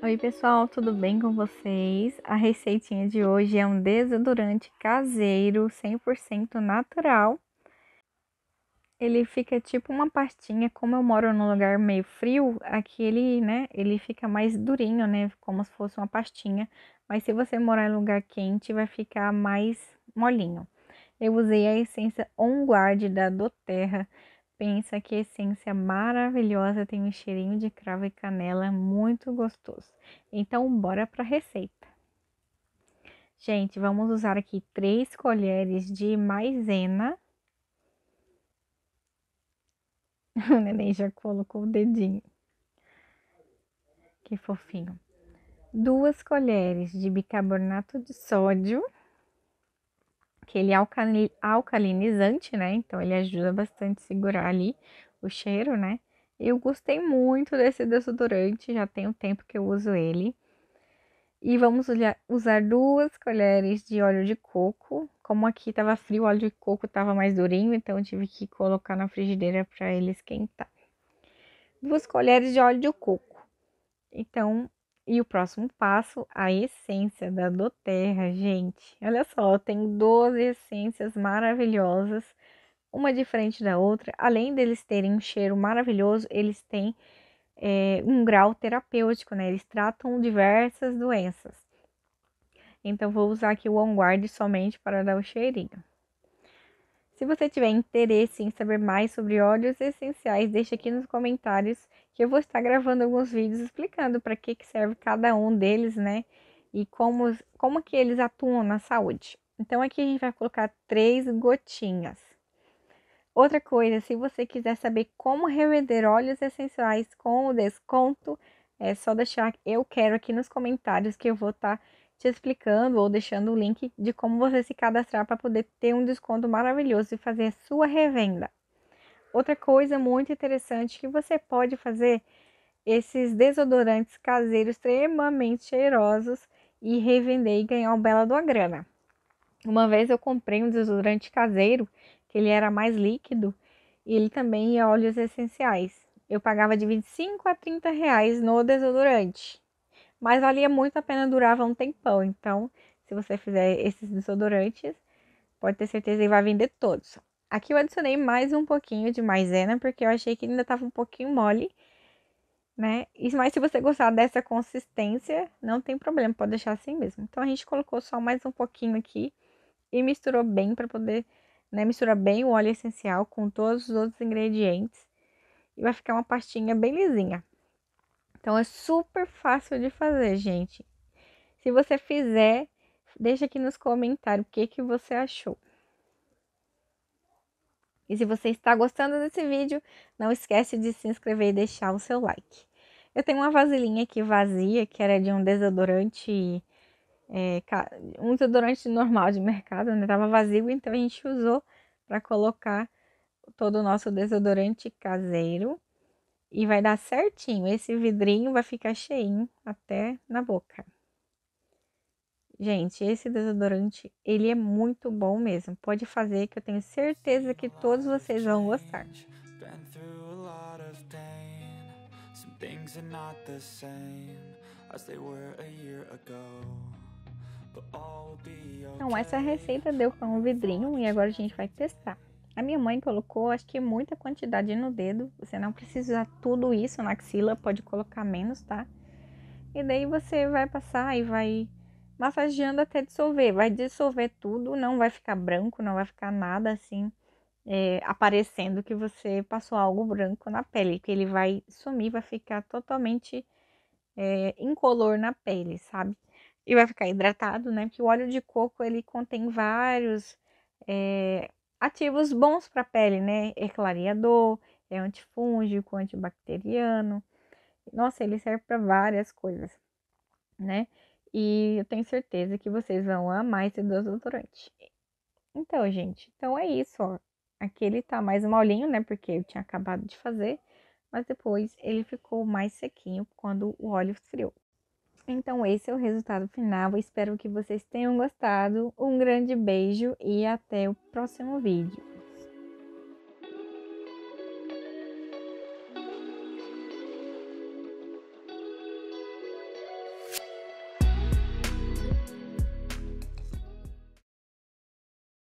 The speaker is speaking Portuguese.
Oi, pessoal, tudo bem com vocês? A receitinha de hoje é um desodorante caseiro 100% natural. Ele fica tipo uma pastinha, como eu moro num lugar meio frio, aqui ele, né, ele fica mais durinho, né, como se fosse uma pastinha, mas se você morar em lugar quente, vai ficar mais molinho. Eu usei a essência On Guard da Doterra Pensa que essência maravilhosa tem um cheirinho de cravo e canela muito gostoso. Então, bora para a receita. Gente, vamos usar aqui três colheres de maisena. O neném já colocou o dedinho. Que fofinho. Duas colheres de bicarbonato de sódio que ele é alcalinizante, né? Então ele ajuda bastante a segurar ali o cheiro, né? Eu gostei muito desse desodorante, já tem um tempo que eu uso ele. E vamos usar duas colheres de óleo de coco. Como aqui estava frio, o óleo de coco estava mais durinho, então eu tive que colocar na frigideira para ele esquentar. Duas colheres de óleo de coco. Então, e o próximo passo, a essência da doTERRA, gente. Olha só, tem 12 essências maravilhosas, uma diferente da outra. Além deles terem um cheiro maravilhoso, eles têm é, um grau terapêutico, né? Eles tratam diversas doenças. Então, vou usar aqui o On Guard somente para dar o cheirinho. Se você tiver interesse em saber mais sobre óleos essenciais, deixe aqui nos comentários que eu vou estar gravando alguns vídeos explicando para que, que serve cada um deles, né? E como, como que eles atuam na saúde. Então, aqui a gente vai colocar três gotinhas. Outra coisa, se você quiser saber como revender óleos essenciais com o desconto, é só deixar eu quero aqui nos comentários que eu vou estar tá te explicando ou deixando o link de como você se cadastrar para poder ter um desconto maravilhoso e fazer a sua revenda. Outra coisa muito interessante que você pode fazer esses desodorantes caseiros extremamente cheirosos e revender e ganhar uma bela do grana. Uma vez eu comprei um desodorante caseiro, que ele era mais líquido, e ele também ia é óleos essenciais. Eu pagava de 25 a 30 reais no desodorante. Mas valia muito a pena, durava um tempão. Então, se você fizer esses desodorantes, pode ter certeza que vai vender todos. Aqui eu adicionei mais um pouquinho de maisena, porque eu achei que ainda estava um pouquinho mole, né? Mas se você gostar dessa consistência, não tem problema, pode deixar assim mesmo. Então, a gente colocou só mais um pouquinho aqui e misturou bem para poder, né? bem o óleo essencial com todos os outros ingredientes e vai ficar uma pastinha bem lisinha. Então é super fácil de fazer, gente. Se você fizer, deixa aqui nos comentários o que, que você achou. E se você está gostando desse vídeo, não esquece de se inscrever e deixar o seu like. Eu tenho uma vasilhinha aqui vazia, que era de um desodorante, é, um desodorante normal de mercado, né? Tava vazio, então a gente usou para colocar todo o nosso desodorante caseiro e vai dar certinho. Esse vidrinho vai ficar cheinho até na boca. Gente, esse desodorante, ele é muito bom mesmo. Pode fazer que eu tenho certeza que todos vocês vão gostar. Então, essa receita deu com um vidrinho e agora a gente vai testar. A minha mãe colocou, acho que muita quantidade no dedo. Você não precisa usar tudo isso na axila, pode colocar menos, tá? E daí você vai passar e vai massageando até dissolver. Vai dissolver tudo, não vai ficar branco, não vai ficar nada assim é, aparecendo que você passou algo branco na pele, que ele vai sumir, vai ficar totalmente é, incolor na pele, sabe? E vai ficar hidratado, né? Porque o óleo de coco ele contém vários é, ativos bons para a pele, né? É clareador, é antifúngico, antibacteriano. Nossa, ele serve para várias coisas, né? E eu tenho certeza que vocês vão amar esse desodorante. Então, gente, então é isso, ó. Aqui ele tá mais molinho, né? Porque eu tinha acabado de fazer. Mas depois ele ficou mais sequinho quando o óleo esfriou. Então, esse é o resultado final. Espero que vocês tenham gostado. Um grande beijo e até o próximo vídeo.